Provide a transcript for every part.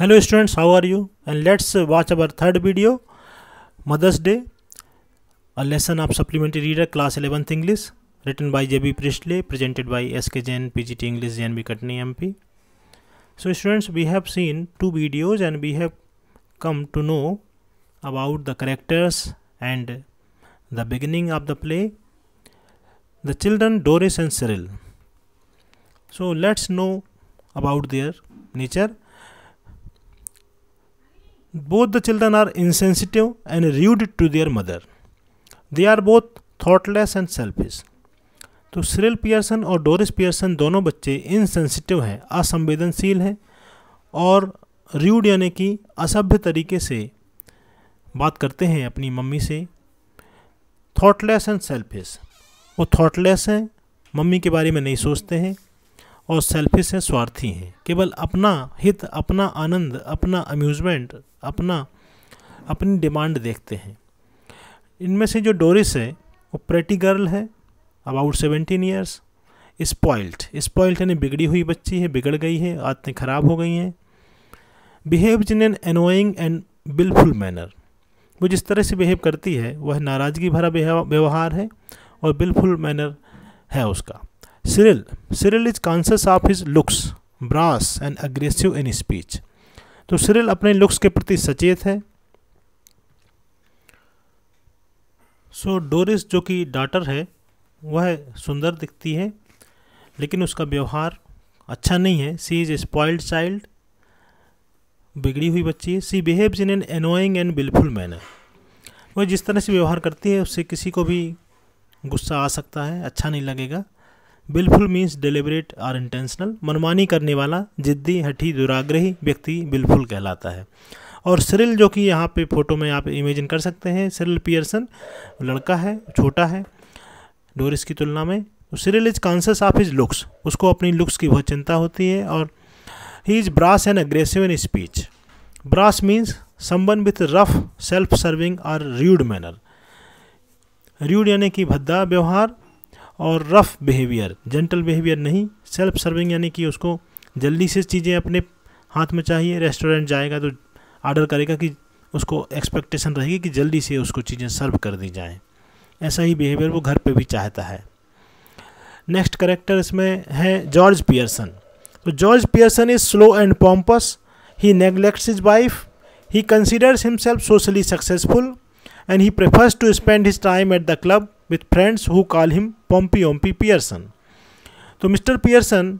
hello students how are you and let's watch our third video mother's day a lesson of supplementary reader class 11th english written by jb priestley presented by sk jain pgt english jnb katni mp so students we have seen two videos and we have come to know about the characters and the beginning of the play the children doris and cyril so let's know about their nature both the children are insensitive and rude to their mother. They are both thoughtless and selfish तो Cyril Pearson और Doris Pearson दोनों बच्चे insensitive हैं असंवेदनशील हैं और rude यानी कि असभ्य तरीके से बात करते हैं अपनी मम्मी से थॉटलेस एंड सेल्फिश वो थॉटलेस हैं मम्मी के बारे में नहीं सोचते हैं और सेल्फिश हैं स्वार्थी हैं केवल अपना हित अपना आनंद अपना अम्यूज़मेंट अपना अपनी डिमांड देखते हैं इनमें से जो डोरिस है वो प्रेटी गर्ल है about seventeen years spoilt spoiled यानी बिगड़ी हुई बच्ची है बिगड़ गई है आदतें खराब हो गई हैं behave in an annoying and wilful manner वो जिस तरह से बिहेव करती है वह नाराज़गी भरा व्यवहार है और बिलफुल मैनर है उसका Cyril. Cyril is conscious of his looks, brass and aggressive in speech. तो सिरिल अपने लुक्स के प्रति सचेत है सो so, डोरिस जो कि डाटर है वह सुंदर दिखती है लेकिन उसका व्यवहार अच्छा नहीं है she is a spoiled child बिगड़ी हुई बच्ची है she behaves in an annoying and wilful manner वह जिस तरह से व्यवहार करती है उससे किसी को भी गुस्सा आ सकता है अच्छा नहीं लगेगा बिलफुल मीन्स डिलिबरेट और इंटेंशनल मनमानी करने वाला जिद्दी हठी दुराग्रही व्यक्ति बिलफुल कहलाता है और सिरिल जो कि यहाँ पे फ़ोटो में आप इमेजिन कर सकते हैं सिरिल पियर्सन लड़का है छोटा है डोरिस की तुलना में Cyril is conscious of his looks उसको अपनी लुक्स की बहुत चिंता होती है और he is brash and aggressive in speech brash means संबन विथ रफ सेल्फ सर्विंग और र्यूड मैनर र्यूड यानी कि भद्दा व्यवहार और रफ़ बिहेवियर जेंटल बिहेवियर नहीं सेल्फ सर्विंग यानी कि उसको जल्दी से चीज़ें अपने हाथ में चाहिए रेस्टोरेंट जाएगा तो ऑर्डर करेगा कि उसको एक्सपेक्टेशन रहेगी कि जल्दी से उसको चीज़ें सर्व कर दी जाएँ ऐसा ही बिहेवियर वो घर पे भी चाहता है नेक्स्ट करेक्टर इसमें है जॉर्ज पियर्सन तो George Pearson is slow and pompous he neglects his wife he considers himself socially successful and he prefers to spend his time at the club with friends who call him Pompy Ompy Pearson. तो mister Pearson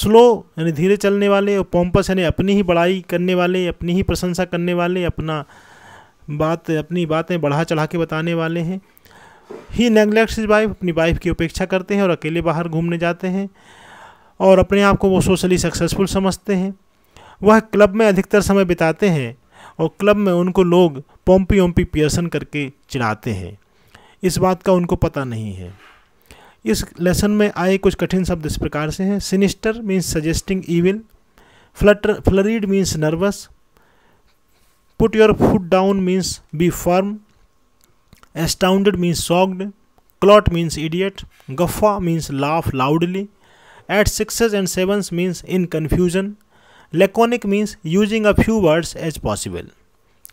slow यानी धीरे चलने वाले और पोम्पस यानी अपनी ही बड़ाई करने वाले अपनी ही प्रशंसा करने वाले अपना बात अपनी बातें बढ़ा चढ़ा के बताने वाले हैं ही नेग्लेक्ट इज वाइफ अपनी वाइफ की उपेक्षा करते हैं और अकेले बाहर घूमने जाते हैं और अपने आप को वो सोशली सक्सेसफुल समझते हैं वह क्लब में अधिकतर समय बिताते हैं और क्लब में उनको लोग पोम्पी ओम्पी पियर्सन करके चिढ़ाते हैं इस बात का उनको पता नहीं है इस लेसन में आए कुछ कठिन शब्द इस प्रकार से हैं sinister means suggesting evil flutter flurried means nervous put your foot down means be firm astounded means shocked clot means idiot guffaw means laugh loudly at six and sevens means in confusion laconic means using a few words as possible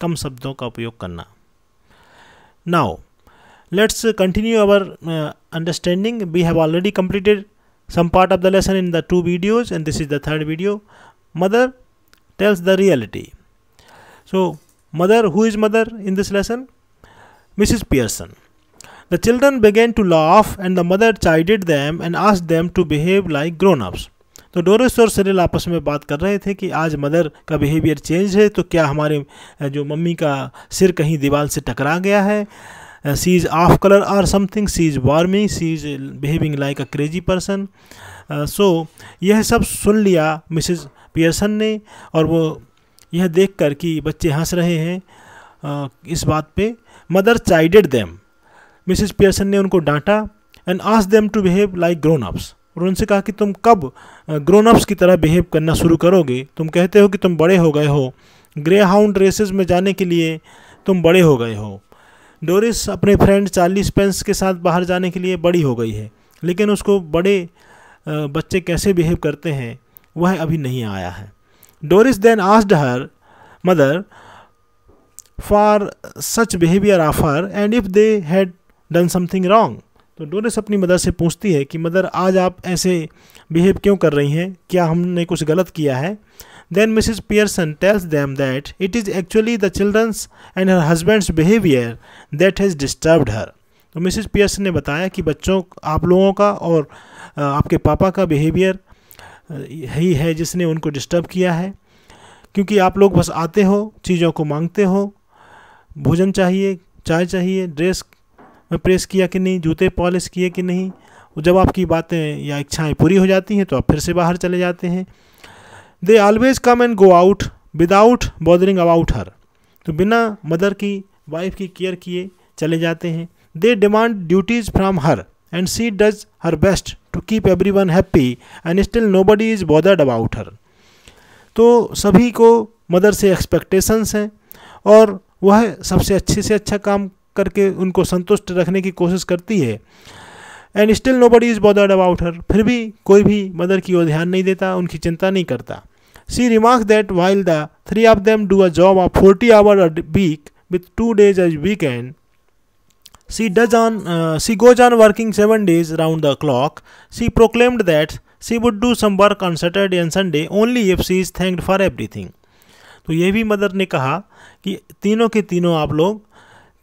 कम शब्दों का उपयोग करना now let's continue our uh, understanding we have already completed some part of the lesson in the two videos and this is the third video mother tells the reality so mother who is mother in this lesson mrs pearson the children began to laugh and the mother chided them and asked them to behave like grown-ups तो डोरेस और Cyril आपस में बात कर रहे थे कि आज मदर का बिहेवियर चेंज है तो क्या हमारे जो मम्मी का सिर कहीं दीवार से टकरा गया है she is off colour or something she is warming she is behaving like a crazy person so यह सब सुन लिया मिसेस पियर्सन ने और वो यह देखकर कि बच्चे हंस रहे हैं uh, इस बात पे mother chided them Mrs Pearson ने उनको डांटा एंड आस them to behave like grown ups और उनसे कहा कि तुम कब ग्रोन uh, अप्स की तरह बिहेव करना शुरू करोगे तुम कहते हो कि तुम बड़े हो गए हो ग्रे हाउंड रेसेस में जाने के लिए तुम बड़े हो गए हो डोरिस अपने फ्रेंड चार्ली स्पेंस के साथ बाहर जाने के लिए बड़ी हो गई है लेकिन उसको बड़े बच्चे कैसे बिहेव करते हैं वह अभी नहीं आया है Doris then asked her mother for such behaviour of her and if they had done something wrong तो डोरिस अपनी मदर से पूछती है कि मदर आज आप ऐसे बिहेव क्यों कर रही हैं क्या हमने कुछ गलत किया है Then Mrs. Pearson tells them that it is actually the children's and her husband's behavior that has disturbed her. तो मिसेस पियर्सन ने बताया कि बच्चों आप लोगों का और आपके पापा का बिहेवियर ही है जिसने उनको डिस्टर्ब किया है क्योंकि आप लोग बस आते हो चीज़ों को मांगते हो भोजन चाहिए चाय चाहिए ड्रेस में प्रेस किया कि नहीं जूते पॉलिश किए कि नहीं जब आपकी बातें या इच्छाएं पूरी हो जाती हैं तो आप फिर से बाहर चले जाते हैं they always come and go out without bothering about her तो बिना मदर की वाइफ की केयर किए चले जाते हैं they demand duties from her and she does her best to keep everyone happy and still nobody is bothered about her तो सभी को मदर से एक्सपेक्टेशंस हैं और वह सबसे अच्छे से अच्छा काम करके उनको संतुष्ट रखने की कोशिश करती है and still nobody is bothered about her फिर भी कोई भी मदर की ओर ध्यान नहीं देता उनकी चिंता नहीं करता she remark that while the three of them do a job of forty hour a week with two days as weekend she does on she goes on working seven days round the clock she proclaimed that she would do some work on Saturday and Sunday only if she is thanked for everything तो ये भी mother ने कहा कि तीनों के तीनों आप लोग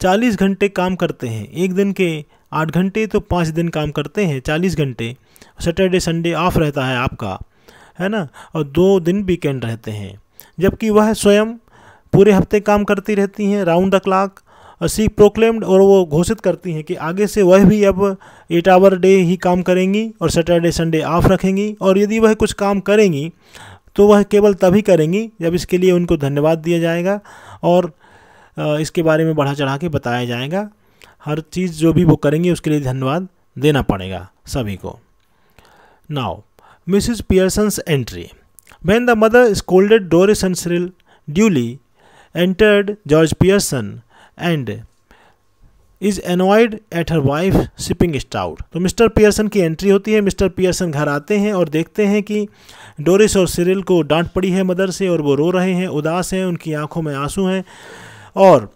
चालीस घंटे काम करते हैं एक दिन के आठ घंटे तो पाँच दिन काम करते हैं चालीस घंटे सैटरडे संडे ऑफ रहता है आपका है ना और दो दिन वीकेंड रहते हैं जबकि वह स्वयं पूरे हफ्ते काम करती रहती हैं round the clock she proclaimed और वो घोषित करती हैं कि आगे से वह भी अब एट आवर डे ही काम करेंगी और सैटरडे संडे ऑफ रखेंगी और यदि वह कुछ काम करेंगी तो वह केवल तभी करेंगी जब इसके लिए उनको धन्यवाद दिया जाएगा और इसके बारे में बढ़ा चढ़ा के बताया जाएगा हर चीज़ जो भी वो करेंगे उसके लिए धन्यवाद देना पड़ेगा सभी को now Mrs Pearson's entry when the mother scolded Doris and Cyril duly entered George Pearson and is annoyed at her wife sipping stout तो मिस्टर पियर्सन की एंट्री होती है मिस्टर पियर्सन घर आते हैं और देखते हैं कि डोरिस और सिरिल को डांट पड़ी है मदर से और वो रो रहे हैं उदास हैं उनकी आंखों में आंसू हैं और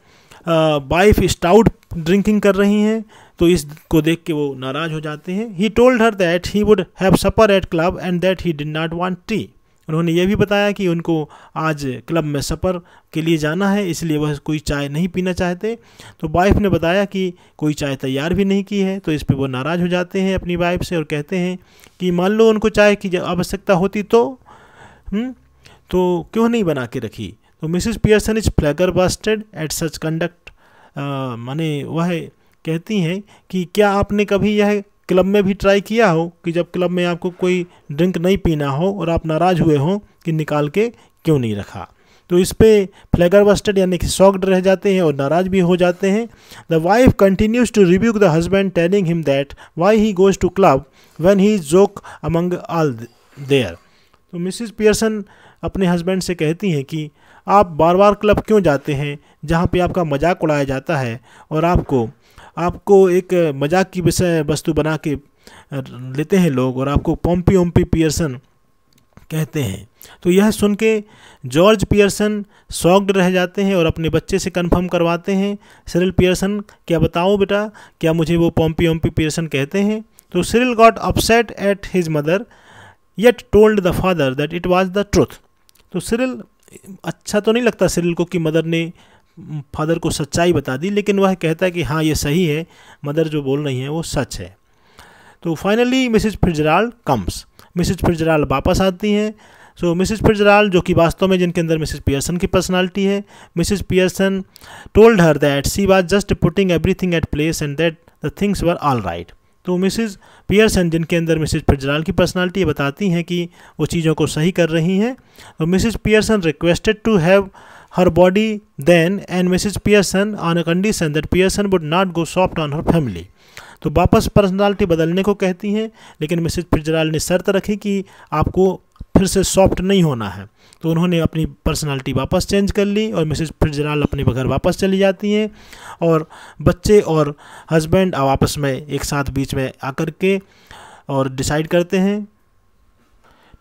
वाइफ स्टाउट ड्रिंकिंग कर रही हैं तो इसको देख के वो नाराज़ हो जाते हैं he told her that he would have supper at club and that he did not want tea उन्होंने ये भी बताया कि उनको आज क्लब में सफ़र के लिए जाना है इसलिए वह कोई चाय नहीं पीना चाहते तो वाइफ ने बताया कि कोई चाय तैयार भी नहीं की है तो इस पर वो नाराज़ हो जाते हैं अपनी वाइफ से और कहते हैं कि मान लो उनको चाय की आवश्यकता होती तो हुँ? हम्म, तो क्यों नहीं बना के रखी तो Mrs Pearson is flabbergasted at such conduct माने वह कहती हैं कि क्या आपने कभी यह क्लब में भी ट्राई किया हो कि जब क्लब में आपको कोई ड्रिंक नहीं पीना हो और आप नाराज़ हुए हों कि निकाल के क्यों नहीं रखा तो इस पर फ्लैगर वस्टेड यानी कि शॉक्ड रह जाते हैं और नाराज़ भी हो जाते हैं the wife continues to review the husband telling him that why he goes to club when he joke among all there तो मिसिस पियर्सन अपने हस्बैंड से कहती हैं कि आप बार बार क्लब क्यों जाते हैं जहाँ पे आपका मजाक उड़ाया जाता है और आपको आपको एक मजाक की विषय वस्तु बना के लेते हैं लोग और आपको पोम्पी ओम्पी पियर्सन कहते हैं तो यह सुन के जॉर्ज पियर्सन सॉक्ड रह जाते हैं और अपने बच्चे से कंफर्म करवाते हैं सिरिल पियर्सन क्या बताओ बेटा क्या मुझे वो पोम्पी ओम्पी पियर्सन कहते हैं तो Cyril got upset at his mother yet told the father that it was the truth तो सिरिल अच्छा तो नहीं लगता सिरिल को कि मदर ने फादर को सच्चाई बता दी लेकिन वह कहता है कि हाँ ये सही है मदर जो बोल रही हैं वो सच है तो फाइनली मिसिज फिजराल कम्स मिसिज फिजराल वापस आती हैं सो मिसिज फिजराल जो कि वास्तव में जिनके अंदर मिसिज पियर्सन की पर्सनालिटी है Mrs Pearson told her that she was just putting everything at place and that the things were all right तो मिसिज़ पियर्सन जिनके अंदर मिसिज़ फिजराल की पर्सनालिटी बताती हैं कि वो चीज़ों को सही कर रही हैं तो Mrs Pearson requested to have her body then and Mrs Pearson on a condition that Pearson would not go soft on her family तो वापस पर्सनालिटी बदलने को कहती हैं लेकिन मिसेज फिजराल ने शर्त रखी कि आपको फिर से सॉफ्ट नहीं होना है तो उन्होंने अपनी पर्सनालिटी वापस चेंज कर ली और मिसेज फिटजराल्ड अपने घर वापस चली जाती हैं और बच्चे और हस्बैंड आपस में एक साथ बीच में आकर के और डिसाइड करते हैं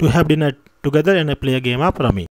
to have dinner together and play a game of rummy